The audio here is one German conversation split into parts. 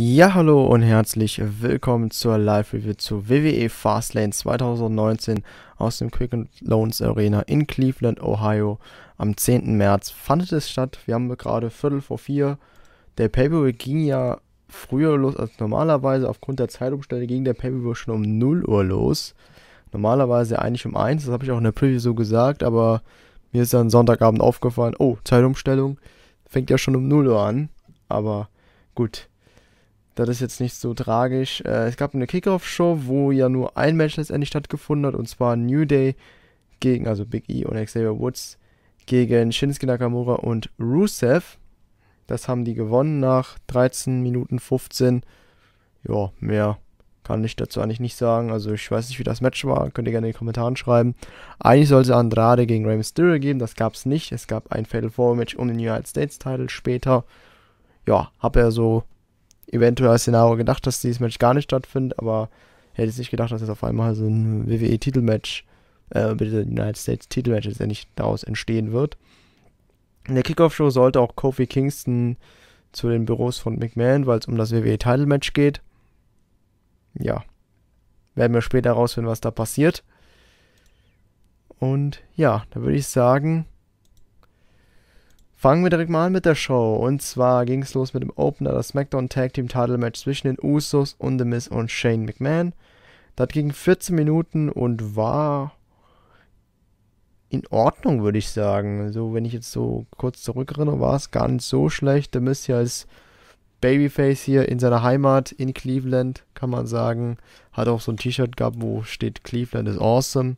Ja, hallo und herzlich willkommen zur Live-Review zu WWE Fastlane 2019 aus dem Quick Loans Arena in Cleveland, Ohio. Am 10. März fand es statt. Wir haben gerade Viertel vor vier. Der pay per ging ja früher los als normalerweise. Aufgrund der Zeitumstände ging der pay per schon um 0 Uhr los. Normalerweise eigentlich um 1, das habe ich auch in der Preview so gesagt, aber mir ist dann Sonntagabend aufgefallen, oh, Zeitumstellung fängt ja schon um 0 Uhr an. Aber gut, das ist jetzt nicht so tragisch. Äh, es gab eine Kickoff-Show, wo ja nur ein Match letztendlich stattgefunden hat, und zwar New Day gegen, also Big E und Xavier Woods gegen Shinsuke Nakamura und Rusev. Das haben die gewonnen nach 13 Minuten 15. Ja, mehr kann ich dazu eigentlich nicht sagen. Also ich weiß nicht, wie das Match war. Könnt ihr gerne in den Kommentaren schreiben. Eigentlich sollte Andrade gegen Rey Mysterio geben. Das gab es nicht. Es gab ein Fatal Four Match um den United States Title später. Ja, habe er so eventuell Szenario gedacht, dass dieses Match gar nicht stattfindet, aber hätte ich nicht gedacht, dass es auf einmal so ein WWE-Titelmatch, äh, bitte United States-Titelmatch letztendlich daraus entstehen wird. In der Kickoff-Show sollte auch Kofi Kingston zu den Büros von McMahon, weil es um das wwe titelmatch geht. Ja. Werden wir später rausfinden, was da passiert. Und ja, da würde ich sagen, Fangen wir direkt mal an mit der Show. Und zwar ging es los mit dem Opener, das SmackDown Tag Team Title Match zwischen den Usos und The Miz und Shane McMahon. Das ging 14 Minuten und war in Ordnung, würde ich sagen. So, also, wenn ich jetzt so kurz zurückerinnere, war es gar nicht so schlecht. The Miz hier als Babyface hier in seiner Heimat in Cleveland, kann man sagen. Hat auch so ein T-Shirt gehabt, wo steht Cleveland is awesome.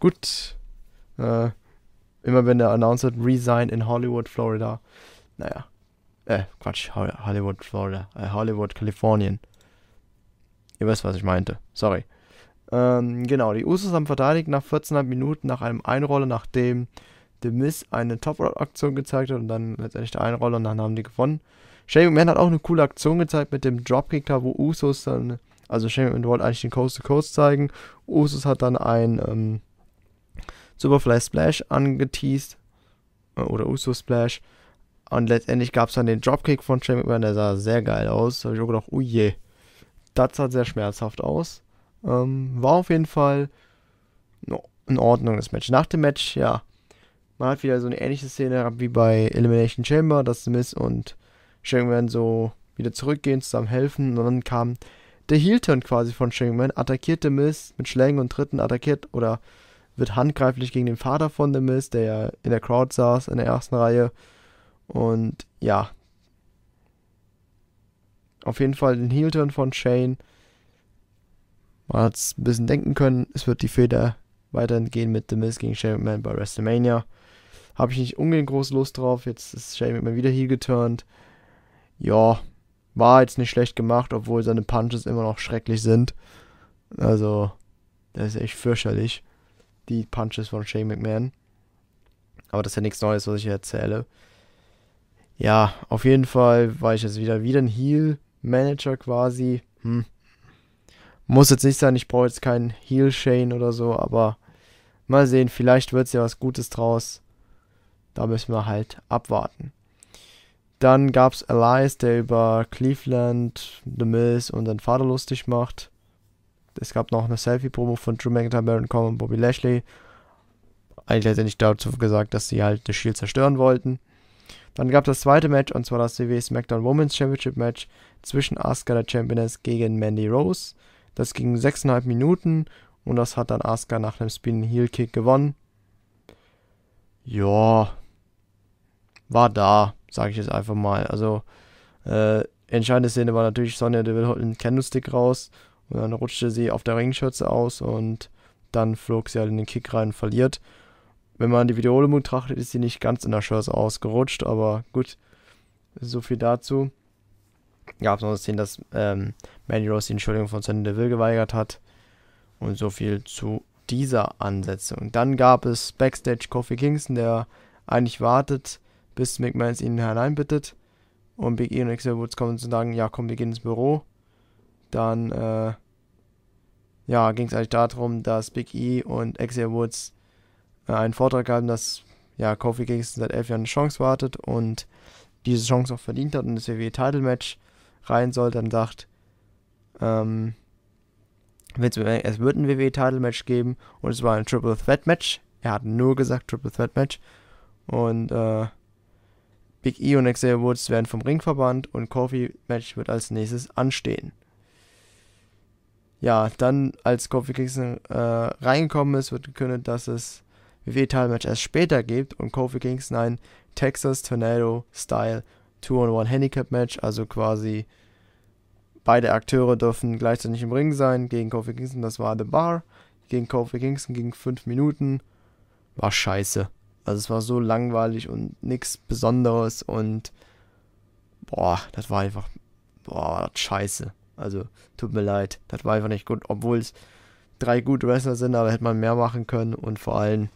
Gut. Äh, Immer wenn der announced Resign in Hollywood, Florida. Naja. Äh, Quatsch. Hollywood, Florida. Äh, Hollywood, Kalifornien. Ihr wisst, was ich meinte. Sorry. Ähm, genau, die Usos haben verteidigt nach 14,5 Minuten nach einem Einroller, nachdem The Miss eine Top-Roll-Aktion gezeigt hat und dann letztendlich der Einroller und dann haben die gewonnen. Shane McMahon hat auch eine coole Aktion gezeigt mit dem Dropkick da, wo Usos dann, also Shane McMahon wollte eigentlich den Coast-to-Coast -Coast zeigen. Usos hat dann ein, ähm, Superfly Splash angeteased äh, oder Uso Splash. Und letztendlich gab es dann den Dropkick von Shane McMahon, der sah sehr geil aus. Da habe ich auch gedacht, oh je, das sah sehr schmerzhaft aus. Ähm, war auf jeden Fall in Ordnung, das Match. Nach dem Match, ja, man hat wieder so eine ähnliche Szene gehabt wie bei Elimination Chamber, dass Miss und Shane McMahon so wieder zurückgehen, zusammen helfen. Und dann kam der heel quasi von Shane McMahon, attackierte Miss mit Schlägen und Tritten, attackiert oder wird handgreiflich gegen den Vater von The Miz, der ja in der Crowd saß, in der ersten Reihe. Und ja. Auf jeden Fall den heel von Shane. Man hat es ein bisschen denken können. Es wird die Feder weiterhin gehen mit The Miz gegen Shane McMahon bei WrestleMania. Habe ich nicht unbedingt groß Lust drauf. Jetzt ist Shane McMahon wieder heel geturnt. Ja, war jetzt nicht schlecht gemacht, obwohl seine Punches immer noch schrecklich sind. Also, das ist echt fürchterlich die Punches von Shane McMahon. Aber das ist ja nichts Neues, was ich hier erzähle. Ja, auf jeden Fall war ich jetzt wieder wieder ein Heal-Manager quasi. Hm. Muss jetzt nicht sein, ich brauche jetzt keinen Heal-Shane oder so, aber mal sehen, vielleicht wird es ja was Gutes draus. Da müssen wir halt abwarten. Dann gab es Elias, der über Cleveland, The Mills und seinen Vater lustig macht. Es gab noch eine Selfie-Promo von Drew McIntyre, Baron Corbin und Bobby Lashley. Eigentlich letztendlich dazu gesagt, dass sie halt das Shield zerstören wollten. Dann gab es das zweite Match und zwar das WWE SmackDown Women's Championship Match zwischen Asuka der Championess gegen Mandy Rose. Das ging 6,5 Minuten und das hat dann Asuka nach einem Spin Heel Kick gewonnen. Ja, war da, sage ich jetzt einfach mal. Also äh, entscheidende Szene war natürlich Sonja Deville holt einen Candlestick raus und dann rutschte sie auf der Ringschürze aus und dann flog sie halt in den Kick rein und verliert. Wenn man die Wiederholung betrachtet, ist sie nicht ganz in der Schürze ausgerutscht, aber gut, so viel dazu. Gab es noch das Szenen, dass ähm, Mandy Rose die Entschuldigung von Sandy Deville geweigert hat. Und so viel zu dieser Ansetzung. Dann gab es Backstage Kofi Kingston, der eigentlich wartet, bis McMahon ihn hereinbittet. Und Big E und Xavier Woods kommen zu sagen, ja komm, wir gehen ins Büro dann äh, ja, ging es eigentlich darum, dass Big E und Xavier Woods äh, einen Vortrag haben, dass ja, Kofi Kingston seit elf Jahren eine Chance wartet und diese Chance auch verdient hat und das WWE-Title-Match rein soll, dann sagt, ähm, es wird ein WWE-Title-Match geben und es war ein Triple Threat-Match. Er hat nur gesagt Triple Threat-Match. Und äh, Big E und Xavier Woods werden vom Ring verbannt und Kofi-Match wird als nächstes anstehen ja, dann als Kofi Kingston äh, reingekommen ist, wird gekündigt, dass es wwe match erst später gibt und Kofi Kingston ein Texas Tornado Style 2-on-1 Handicap Match, also quasi beide Akteure dürfen gleichzeitig im Ring sein gegen Kofi Kingston, das war The Bar, gegen Kofi Kingston ging 5 Minuten, war scheiße. Also es war so langweilig und nichts Besonderes und boah, das war einfach boah, das scheiße. Also tut mir leid, das war einfach nicht gut, obwohl es drei gute Wrestler sind, aber hätte man mehr machen können und vor allem,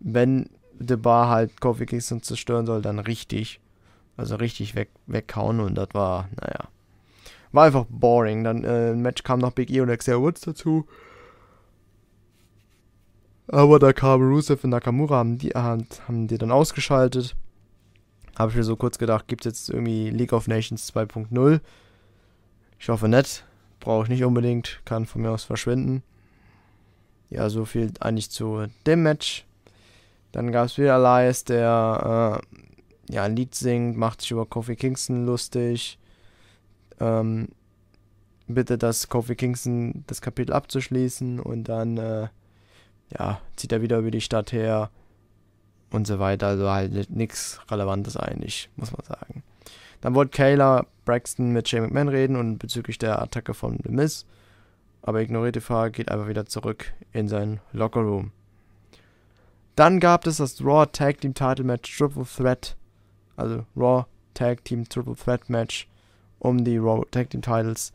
wenn The Bar halt Kofi Kingston zerstören soll, dann richtig. Also richtig weg, weghauen und das war, naja. War einfach boring. Dann äh, ein Match kam noch Big E und Xavier Woods dazu. Aber da kam Rusev und Nakamura, haben die, äh, haben die dann ausgeschaltet. Habe ich mir so kurz gedacht, gibt es jetzt irgendwie League of Nations 2.0. Ich hoffe nicht. Brauche ich nicht unbedingt. Kann von mir aus verschwinden. Ja, so viel eigentlich zu dem Match. Dann gab es wieder Elias, der äh, ja, ein Lied singt, macht sich über Kofi Kingston lustig. Ähm, bittet das Kofi Kingston, das Kapitel abzuschließen und dann äh, ja, zieht er wieder über die Stadt her und so weiter. Also halt nichts Relevantes eigentlich, muss man sagen. Dann wollte Kayla Braxton mit Shane McMahon reden und bezüglich der Attacke von The Miz. Aber ignoriert die Frage, geht einfach wieder zurück in seinen Lockerroom. Dann gab es das Raw Tag Team Title Match Triple Threat. Also Raw Tag Team Triple Threat Match um die Raw Tag Team Titles.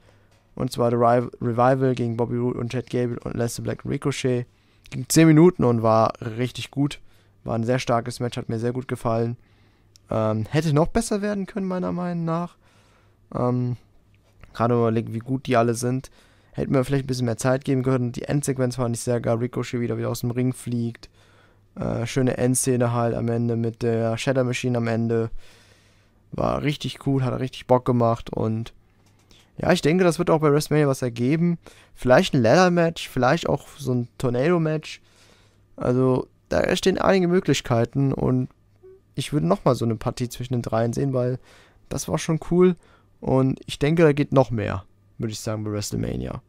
Und zwar der Revival gegen Bobby Roode und Chad Gable und Lester Black und Ricochet. Ging 10 Minuten und war richtig gut. War ein sehr starkes Match, hat mir sehr gut gefallen. Ähm, hätte noch besser werden können, meiner Meinung nach. Ähm, Gerade überlegt, wie gut die alle sind. Hätten wir vielleicht ein bisschen mehr Zeit geben können. Die Endsequenz war nicht sehr geil. Ricochet wieder, wieder aus dem Ring fliegt. Äh, schöne Endszene halt am Ende mit der Shadow Machine am Ende. War richtig cool, hat richtig Bock gemacht und ja, ich denke, das wird auch bei WrestleMania was ergeben. Vielleicht ein Ladder-Match, vielleicht auch so ein Tornado-Match. Also, da stehen einige Möglichkeiten und ich würde nochmal so eine Partie zwischen den dreien sehen, weil das war schon cool. Und ich denke, da geht noch mehr, würde ich sagen, bei WrestleMania.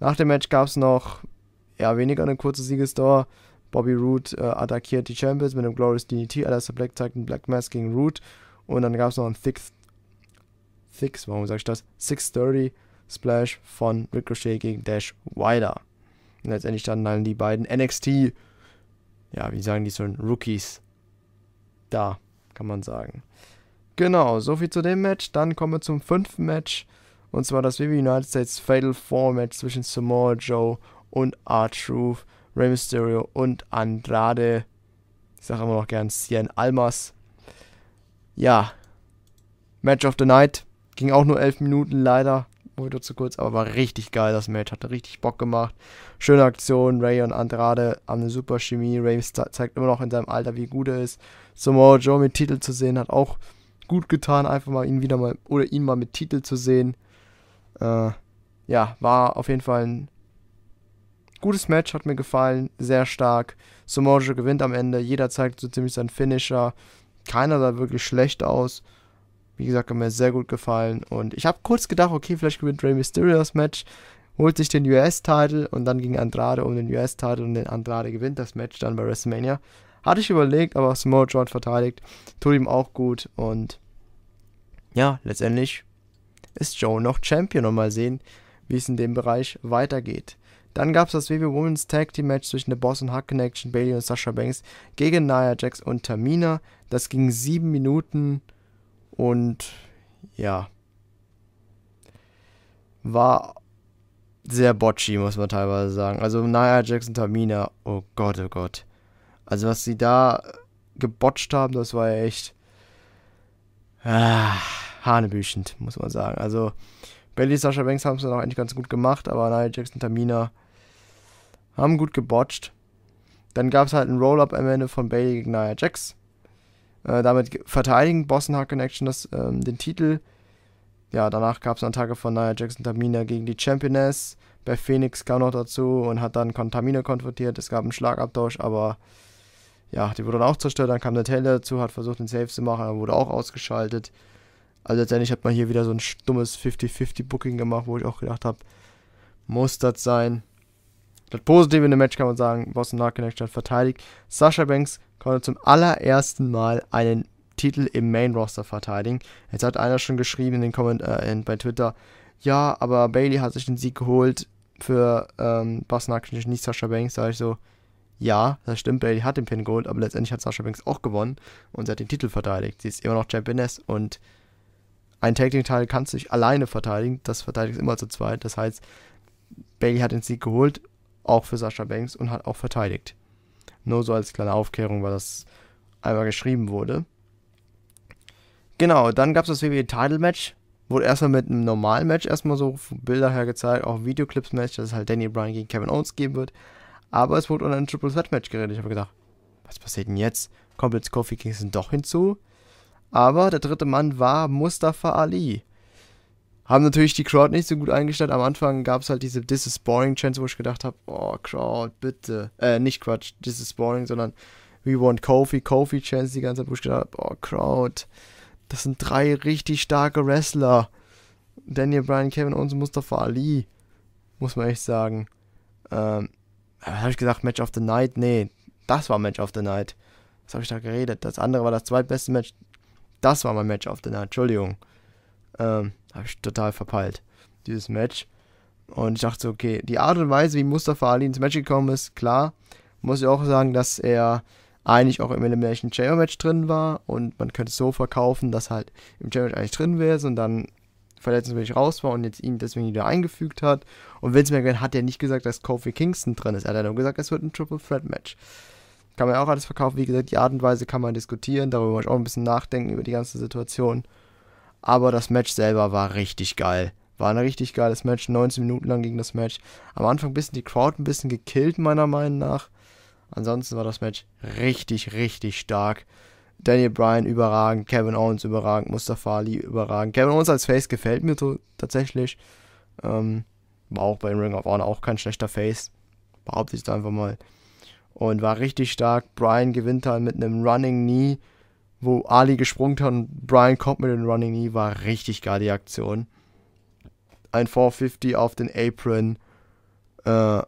Nach dem Match gab es noch eher weniger eine kurze Siegesdauer. Bobby Root äh, attackiert die Champions mit einem Glorious DDT. Alistair Black zeigt einen Black Mask gegen Root. Und dann gab es noch einen Sixth, Sixth, warum sage ich das? 630 Splash von Ricochet gegen Dash Wider. Und letztendlich standen dann die beiden NXT, ja, wie sagen die so, Rookies da, kann man sagen. Genau, soviel zu dem Match. Dann kommen wir zum fünften Match. Und zwar das WWE United States Fatal 4 Match zwischen Samoa Joe und R-Truth, Rey Mysterio und Andrade. Ich sage immer noch gern Cien Almas. Ja, Match of the Night. Ging auch nur elf Minuten leider wieder zu kurz, aber war richtig geil das Match, hatte richtig Bock gemacht. Schöne Aktion, Ray und Andrade haben eine super Chemie, Ray zeigt immer noch in seinem Alter, wie gut er ist. Samoa Joe mit Titel zu sehen, hat auch gut getan, einfach mal ihn wieder mal, oder ihn mal mit Titel zu sehen. Äh, ja, war auf jeden Fall ein gutes Match, hat mir gefallen, sehr stark. Samoa Joe gewinnt am Ende, jeder zeigt so ziemlich seinen Finisher, keiner sah wirklich schlecht aus. Wie gesagt, hat mir sehr gut gefallen. Und ich habe kurz gedacht, okay, vielleicht gewinnt Rey Mysterio das Match, holt sich den US-Title und dann ging Andrade um den US-Title und den Andrade gewinnt das Match dann bei WrestleMania. Hatte ich überlegt, aber Samoa Joe verteidigt. Tut ihm auch gut und ja, letztendlich ist Joe noch Champion und mal sehen, wie es in dem Bereich weitergeht. Dann gab es das WWE Women's Tag Team Match zwischen der Boss und Hack Connection, Bailey und Sasha Banks gegen Nia Jax und Tamina. Das ging 7 Minuten. Und ja, war sehr botchy, muss man teilweise sagen. Also Nia Jackson Tamina, oh Gott, oh Gott. Also was sie da gebotcht haben, das war ja echt ah, hanebüchend, muss man sagen. Also Bailey Sascha Banks haben es dann auch eigentlich ganz gut gemacht, aber Nia Jackson Tamina haben gut gebotcht. Dann gab es halt ein Roll-Up am Ende von Bailey gegen Nia Jax. Äh, damit verteidigen Boston Hard Connection das, ähm, den Titel. Ja, danach gab es eine Attacke von Nia Jackson Tamina gegen die Championess. Bei Phoenix kam noch dazu und hat dann Tamina konfrontiert. Es gab einen Schlagabtausch, aber ja, die wurde dann auch zerstört. Dann kam der Taylor dazu, hat versucht, den Safe zu machen, aber wurde auch ausgeschaltet. Also letztendlich hat man hier wieder so ein stummes 50-50-Booking gemacht, wo ich auch gedacht habe, muss das sein? Das Positive in dem Match kann man sagen, Boston Hard Connection hat verteidigt. Sasha Banks konnte zum allerersten Mal einen Titel im Main Roster verteidigen. Jetzt hat einer schon geschrieben in den Kommentaren äh, bei Twitter, ja, aber Bailey hat sich den Sieg geholt für ähm, Basnakic, nicht Sascha Banks. Da ich so, ja, das stimmt, Bailey hat den Pin geholt, aber letztendlich hat Sascha Banks auch gewonnen und sie hat den Titel verteidigt. Sie ist immer noch Championess und ein Tag Team Teil kannst du dich alleine verteidigen, das verteidigst immer zu zweit. Das heißt, Bailey hat den Sieg geholt, auch für Sascha Banks und hat auch verteidigt. Nur so als kleine Aufklärung, weil das einmal geschrieben wurde. Genau, dann gab es das WWE Title Match. Wurde erstmal mit einem normalen Match erstmal so Bilder her gezeigt, auch Videoclips-Match, dass es halt Danny Bryan gegen Kevin Owens geben wird. Aber es wurde unter einem Triple Threat Match geredet. Ich habe gedacht, was passiert denn jetzt? Kommt jetzt Kofi Kingston doch hinzu? Aber der dritte Mann war Mustafa Ali. Haben natürlich die Crowd nicht so gut eingestellt. Am Anfang gab es halt diese This is Boring Chance, wo ich gedacht habe, oh Crowd, bitte. Äh, nicht Quatsch, This is Boring, sondern We want Kofi, Kofi Chance die ganze Zeit, wo ich gedacht habe, oh Crowd, das sind drei richtig starke Wrestler. Daniel Bryan, Kevin Owens und Mustafa Ali, muss man echt sagen. Ähm, habe ich gesagt, Match of the Night? Nee, das war Match of the Night. Was habe ich da geredet? Das andere war das zweitbeste Match. Das war mein Match of the Night, Entschuldigung. Ähm, Habe ich total verpeilt, dieses Match. Und ich dachte so, okay, die Art und Weise, wie Mustafa Ali ins Match gekommen ist, klar, muss ich auch sagen, dass er eigentlich auch im Elimination Chamber Match drin war und man könnte es so verkaufen, dass halt im Chamber Match eigentlich drin wäre und dann verletzungsmäßig raus war und jetzt ihn deswegen wieder eingefügt hat. Und Vince McMahon hat ja nicht gesagt, dass Kofi Kingston drin ist. Er hat ja nur gesagt, es wird ein Triple Threat Match. Kann man ja auch alles verkaufen. Wie gesagt, die Art und Weise kann man diskutieren. Darüber muss ich auch ein bisschen nachdenken über die ganze Situation. Aber das Match selber war richtig geil. War ein richtig geiles Match, 19 Minuten lang ging das Match. Am Anfang ein bisschen die Crowd ein bisschen gekillt, meiner Meinung nach. Ansonsten war das Match richtig, richtig stark. Daniel Bryan überragend, Kevin Owens überragend, Mustafa Ali überragend. Kevin Owens als Face gefällt mir so tatsächlich. Ähm, war auch bei Ring of Honor auch kein schlechter Face. Behaupte ich es einfach mal. Und war richtig stark. Bryan gewinnt dann mit einem Running Knee wo Ali gesprungen hat und Brian kommt mit dem Running Knee, war richtig geil die Aktion. Ein 450 auf den Apron. Äh,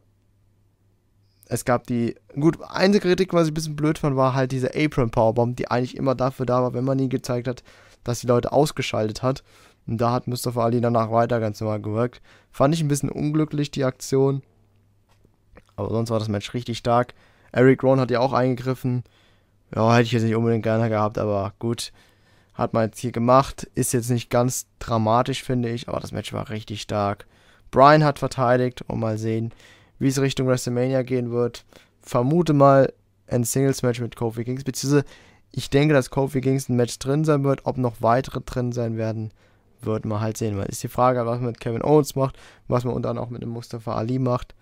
es gab die, gut, einzige Kritik, was ich ein bisschen blöd fand, war halt diese Apron Powerbomb, die eigentlich immer dafür da war, wenn man ihn gezeigt hat, dass die Leute ausgeschaltet hat. Und da hat Mustafa Ali danach weiter ganz normal gewirkt. Fand ich ein bisschen unglücklich, die Aktion. Aber sonst war das Match richtig stark. Eric Rohn hat ja auch eingegriffen. Ja, hätte ich jetzt nicht unbedingt gerne gehabt, aber gut. Hat man jetzt hier gemacht. Ist jetzt nicht ganz dramatisch, finde ich, aber das Match war richtig stark. Brian hat verteidigt und mal sehen, wie es Richtung WrestleMania gehen wird. Vermute mal ein Singles-Match mit Kofi Kings, beziehungsweise ich denke, dass Kofi Kings ein Match drin sein wird. Ob noch weitere drin sein werden, wird man halt sehen. Weil ist die Frage, was man mit Kevin Owens macht, was man unter anderem auch mit dem Mustafa Ali macht,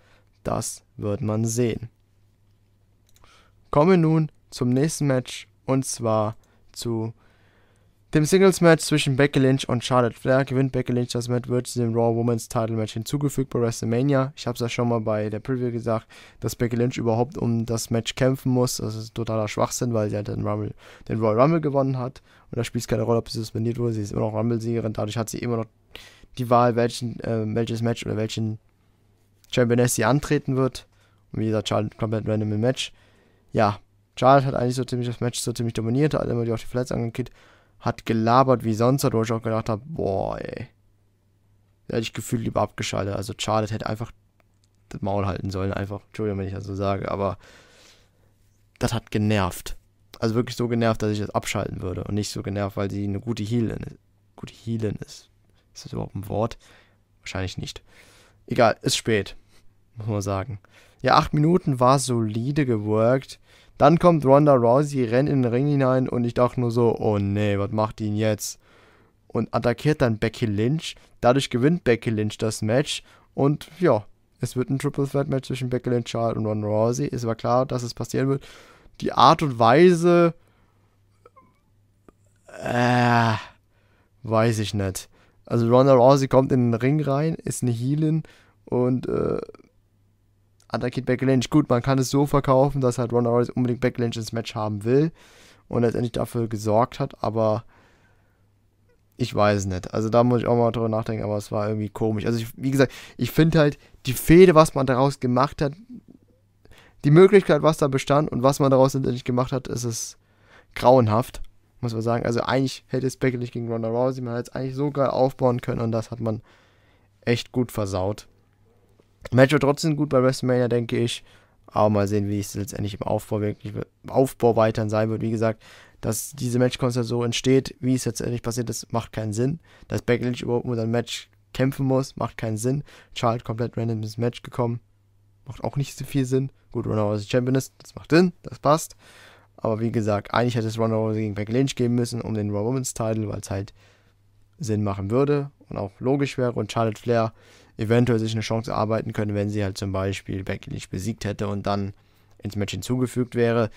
das wird man sehen. Kommen wir nun zum nächsten Match und zwar zu dem Singles-Match zwischen Becky Lynch und Charlotte Flair. Gewinnt Becky Lynch das Match, wird zu dem Raw Women's Title Match hinzugefügt bei WrestleMania. Ich habe es ja schon mal bei der Preview gesagt, dass Becky Lynch überhaupt um das Match kämpfen muss. Das ist totaler Schwachsinn, weil sie halt den, Rumble, den Royal Rumble gewonnen hat. Und da spielt es keine Rolle, ob sie suspendiert wurde. Sie ist immer noch Rumble-Siegerin. Dadurch hat sie immer noch die Wahl, welchen, äh, welches Match oder welchen Championess sie antreten wird. Und wie gesagt, Charlotte komplett random im Match. Ja, Charlotte hat eigentlich so ziemlich das Match so ziemlich dominiert, hat immer die auf die Flats angekickt, hat gelabert wie sonst, wo ich auch gedacht habe, boah, ey. Da hätte ich gefühlt lieber abgeschaltet. Also Charlotte hätte einfach das Maul halten sollen, einfach. Entschuldigung, wenn ich das so sage, aber das hat genervt. Also wirklich so genervt, dass ich das abschalten würde und nicht so genervt, weil sie eine gute Healin ist. Gute Healin ist. Ist das überhaupt ein Wort? Wahrscheinlich nicht. Egal, ist spät. Muss man sagen. Ja, acht Minuten war solide geworkt. Dann kommt Ronda Rousey, rennt in den Ring hinein und ich dachte nur so, oh nee, was macht ihn jetzt? Und attackiert dann Becky Lynch. Dadurch gewinnt Becky Lynch das Match und ja, es wird ein Triple Threat Match zwischen Becky Lynch, Charlotte und Ronda Rousey. Ist aber klar, dass es passieren wird. Die Art und Weise, äh, weiß ich nicht. Also Ronda Rousey kommt in den Ring rein, ist eine Healin und äh, attackiert Becky Lynch. Gut, man kann es so verkaufen, dass halt Ronda Rousey unbedingt Becky Lynch ins Match haben will und letztendlich dafür gesorgt hat, aber ich weiß nicht. Also da muss ich auch mal drüber nachdenken, aber es war irgendwie komisch. Also ich, wie gesagt, ich finde halt die Fehde, was man daraus gemacht hat, die Möglichkeit, was da bestand und was man daraus letztendlich gemacht hat, ist es grauenhaft, muss man sagen. Also eigentlich hätte es Becky Lynch gegen Ronda Rousey, man hätte es eigentlich so geil aufbauen können und das hat man echt gut versaut. Match wird trotzdem gut bei WrestleMania, denke ich. Aber mal sehen, wie es letztendlich im Aufbau wirklich Aufbau weiterhin sein wird. Wie gesagt, dass diese Matchkonstellation so entsteht, wie es letztendlich passiert ist, macht keinen Sinn. Dass Becky Lynch überhaupt mit sein Match kämpfen muss, macht keinen Sinn. Charlotte komplett random ins Match gekommen, macht auch nicht so viel Sinn. Gut, Ronda Rousey Champion ist, das macht Sinn, das passt. Aber wie gesagt, eigentlich hätte es Ronda Rousey gegen Becky Lynch geben müssen, um den Raw Women's Title, weil es halt Sinn machen würde und auch logisch wäre. Und Charlotte Flair eventuell sich eine Chance erarbeiten können, wenn sie halt zum Beispiel Becky Lynch besiegt hätte und dann ins Match hinzugefügt wäre.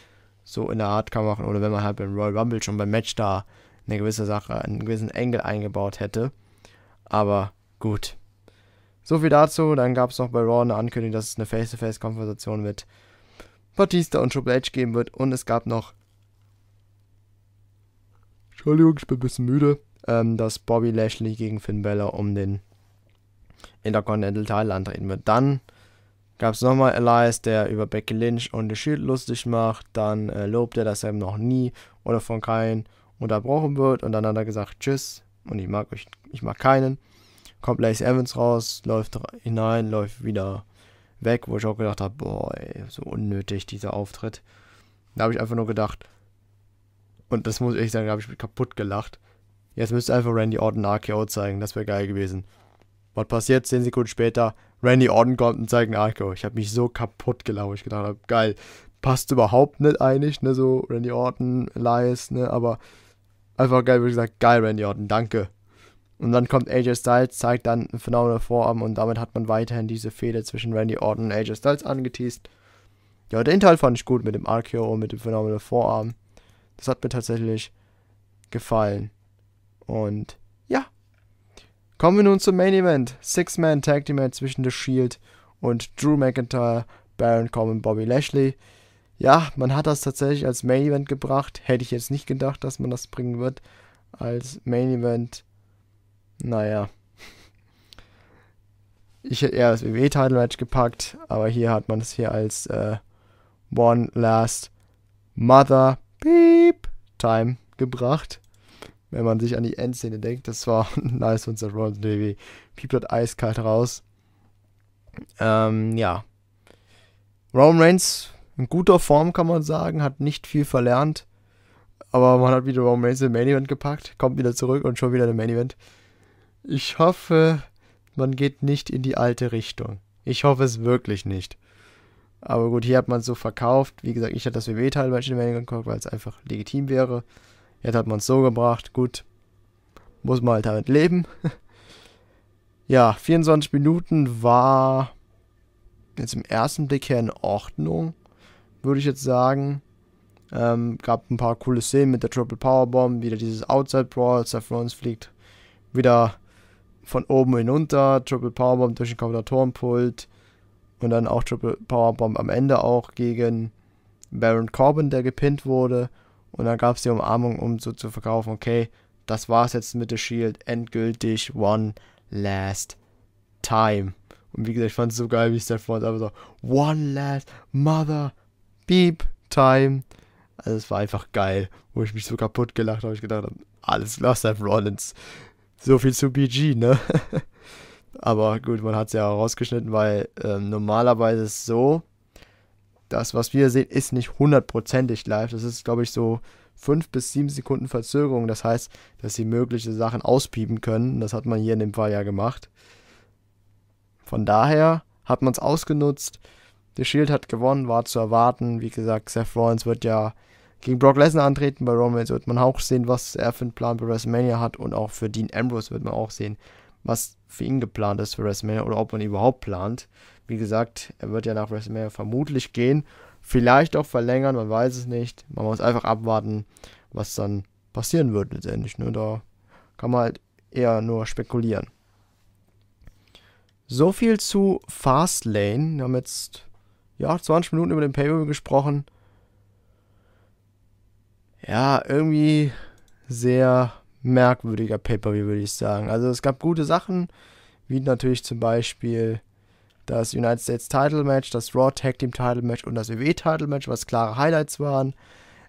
So in der Art kann man machen. Oder wenn man halt beim Royal Rumble schon beim Match da eine gewisse Sache, einen gewissen Engel eingebaut hätte. Aber gut. So viel dazu. Dann gab es noch bei Raw eine Ankündigung, dass es eine Face-to-Face-Konversation mit Batista und Triple H geben wird. Und es gab noch. Entschuldigung, ich bin ein bisschen müde. Ähm, dass Bobby Lashley gegen Finn Bella um den Intercontinental antreten wird. Dann gab es nochmal Elias, der über Becky Lynch und The Shield lustig macht. Dann äh, lobt er, dass er noch nie oder von keinem unterbrochen wird. Und dann hat er gesagt, tschüss. Und ich mag euch, ich mag keinen. Kommt Lace Evans raus, läuft hinein, läuft wieder weg, wo ich auch gedacht habe, boah, ey, so unnötig dieser Auftritt. Da habe ich einfach nur gedacht, und das muss ich sagen, da habe ich kaputt gelacht. Jetzt müsste einfach Randy Orton RKO zeigen, das wäre geil gewesen. Was passiert? Zehn Sekunden später, Randy Orton kommt und zeigt ein Arco. Oh, ich habe mich so kaputt gelaufen. Ich gedacht, hab, geil, passt überhaupt nicht eigentlich, ne? So Randy Orton, Lies, ne? Aber einfach geil, wie gesagt, geil, Randy Orton, danke. Und dann kommt AJ Styles, zeigt dann einen phenomenal Vorarm und damit hat man weiterhin diese Fehler zwischen Randy Orton und AJ Styles angeteased. Ja, den Teil fand ich gut mit dem RKO und mit dem phenomenal Vorarm. Das hat mir tatsächlich gefallen. Und Kommen wir nun zum Main Event. Six-Man-Tag-Team-Match zwischen The Shield und Drew McIntyre, Baron Corbin, Bobby Lashley. Ja, man hat das tatsächlich als Main Event gebracht. Hätte ich jetzt nicht gedacht, dass man das bringen wird. Als Main Event, naja. Ich hätte eher das WWE-Title-Match gepackt, aber hier hat man es hier als äh, One Last Mother Beep Time gebracht wenn man sich an die Endszene denkt. Das war nice und Seth Rollins WWE. Piept eiskalt raus. Ähm, ja. Roman Reigns in guter Form, kann man sagen, hat nicht viel verlernt. Aber man hat wieder Roman Reigns im Main Event gepackt, kommt wieder zurück und schon wieder im Main Event. Ich hoffe, man geht nicht in die alte Richtung. Ich hoffe es wirklich nicht. Aber gut, hier hat man es so verkauft. Wie gesagt, ich hatte das WWE-Teil bei Main Event geguckt, weil es einfach legitim wäre. Jetzt hat man es so gebracht. Gut. Muss man halt damit leben. ja, 24 Minuten war jetzt im ersten Blick her in Ordnung, würde ich jetzt sagen. Ähm, gab ein paar coole Szenen mit der Triple Power Bomb, wieder dieses Outside Brawl, Seth Rollins fliegt wieder von oben hinunter, Triple Power Bomb durch den Kommentatorenpult und dann auch Triple Power Bomb am Ende auch gegen Baron Corbin, der gepinnt wurde. Und dann gab es die Umarmung, um so zu verkaufen, okay, das war's jetzt mit The Shield, endgültig, one last time. Und wie gesagt, ich fand es so geil, wie Steph Rollins einfach so, one last mother beep time. Also es war einfach geil, wo ich mich so kaputt gelacht habe, ich gedacht habe, alles klar, Steph Rollins. So viel zu BG, ne? Aber gut, man hat es ja rausgeschnitten, weil ähm, normalerweise ist es so, das, was wir sehen, ist nicht hundertprozentig live. Das ist, glaube ich, so fünf bis sieben Sekunden Verzögerung. Das heißt, dass sie mögliche Sachen auspiepen können. Das hat man hier in dem Fall ja gemacht. Von daher hat man es ausgenutzt. Der Shield hat gewonnen, war zu erwarten. Wie gesagt, Seth Rollins wird ja gegen Brock Lesnar antreten. Bei Roman wird man auch sehen, was er für einen Plan bei WrestleMania hat. Und auch für Dean Ambrose wird man auch sehen, was für ihn geplant ist für WrestleMania oder ob man ihn überhaupt plant. Wie gesagt, er wird ja nach WrestleMania vermutlich gehen. Vielleicht auch verlängern, man weiß es nicht. Man muss einfach abwarten, was dann passieren wird letztendlich. Ne? Da kann man halt eher nur spekulieren. So viel zu Fastlane. Wir haben jetzt ja, 20 Minuten über den pay gesprochen. Ja, irgendwie sehr merkwürdiger Pay-Per-View, würde ich sagen. Also es gab gute Sachen, wie natürlich zum Beispiel das United States Title Match, das Raw Tag Team Title Match und das WWE Title Match, was klare Highlights waren.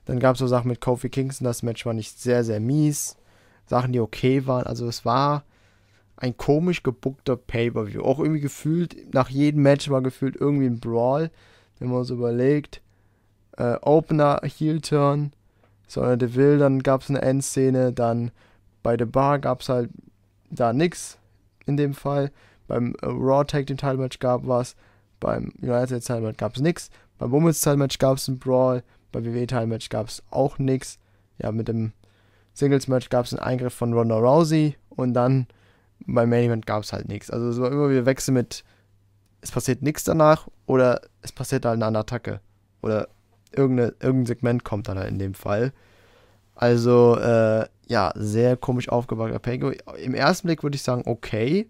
Dann gab es so Sachen mit Kofi Kingston, das Match war nicht sehr, sehr mies. Sachen, die okay waren. Also es war ein komisch gebuckter Pay-Per-View. Auch irgendwie gefühlt, nach jedem Match war gefühlt irgendwie ein Brawl, wenn man so überlegt. Äh, Opener, Heel-Turn, sondern Deville, dann gab es eine Endszene, dann bei The Bar gab es halt da nichts in dem Fall. Beim äh, Raw Tag Team Title Match gab was, beim United States Title Match gab es nichts. beim Women's Title Match gab es ein Brawl, beim WWE Title Match gab es auch nichts. Ja, mit dem Singles Match gab es einen Eingriff von Ronda Rousey und dann beim Main Event gab es halt nichts. Also es war immer wieder Wechsel mit, es passiert nichts danach oder es passiert halt eine Attacke oder irgendein, irgendein Segment kommt dann halt in dem Fall. Also, äh, ja, sehr komisch aufgebaut. Pengo. Im ersten Blick würde ich sagen, okay.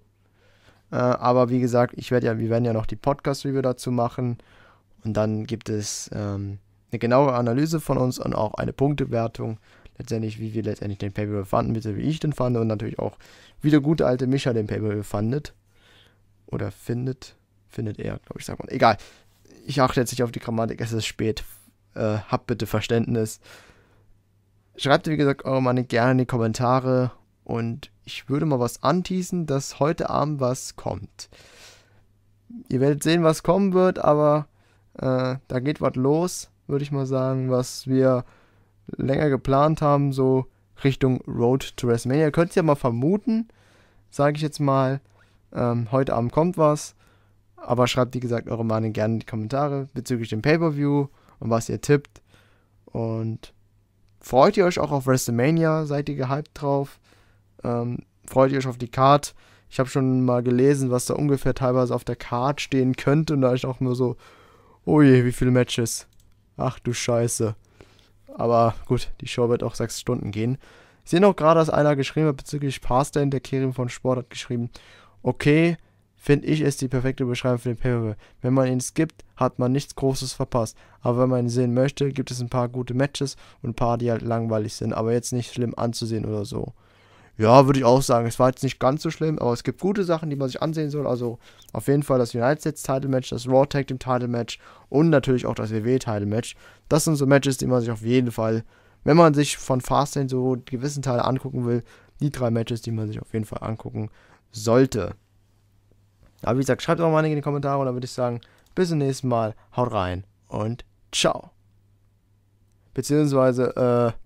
Äh, aber wie gesagt, ich werd ja, wir werden ja noch die Podcast-Review dazu machen. Und dann gibt es ähm, eine genaue Analyse von uns und auch eine Punktewertung. Letztendlich, wie wir letztendlich den pay per fanden, bitte wie ich den fand und natürlich auch, wie der gute alte Micha den pay per fandet. Oder findet. Findet er, glaube ich, sagt man. Egal. Ich achte jetzt nicht auf die Grammatik, es ist spät. Äh, habt bitte Verständnis. Schreibt, wie gesagt, eure Meinung gerne in die Kommentare und ich würde mal was anteasen, dass heute Abend was kommt. Ihr werdet sehen, was kommen wird, aber äh, da geht was los, würde ich mal sagen, was wir länger geplant haben, so Richtung Road to WrestleMania. Könnt ihr mal vermuten, sage ich jetzt mal. Ähm, heute Abend kommt was, aber schreibt, wie gesagt, eure Meinung gerne in die Kommentare bezüglich dem Pay-Per-View und was ihr tippt. Und freut ihr euch auch auf WrestleMania? Seid ihr gehypt drauf? Ähm, freut ihr euch auf die Card? Ich habe schon mal gelesen, was da ungefähr teilweise auf der Card stehen könnte. Und da ist auch nur so, oh je, wie viele Matches. Ach du Scheiße. Aber gut, die Show wird auch sechs Stunden gehen. Ich sehe noch gerade, dass einer geschrieben hat bezüglich Parstein, der Kerim von Sport hat geschrieben, okay, finde ich ist die perfekte Beschreibung für den PvP. Wenn man ihn skippt, hat man nichts Großes verpasst. Aber wenn man ihn sehen möchte, gibt es ein paar gute Matches und ein paar, die halt langweilig sind, aber jetzt nicht schlimm anzusehen oder so. Ja, würde ich auch sagen. Es war jetzt nicht ganz so schlimm, aber es gibt gute Sachen, die man sich ansehen soll. Also auf jeden Fall das United States Title Match, das Raw Tag Team Title Match und natürlich auch das WW Title Match. Das sind so Matches, die man sich auf jeden Fall, wenn man sich von Fastlane so gewissen Teile angucken will, die drei Matches, die man sich auf jeden Fall angucken sollte. Aber wie gesagt, schreibt auch mal einige in die Kommentare und dann würde ich sagen, bis zum nächsten Mal. Haut rein und ciao. Beziehungsweise, äh,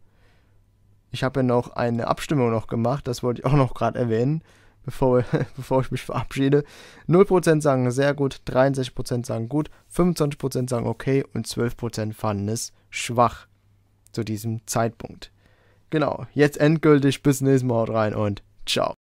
ich habe ja noch eine Abstimmung noch gemacht, das wollte ich auch noch gerade erwähnen, bevor, bevor ich mich verabschiede. 0% sagen sehr gut, 63% sagen gut, 25% sagen okay und 12% fanden es schwach zu diesem Zeitpunkt. Genau, jetzt endgültig, bis zum nächsten Mal haut rein und ciao.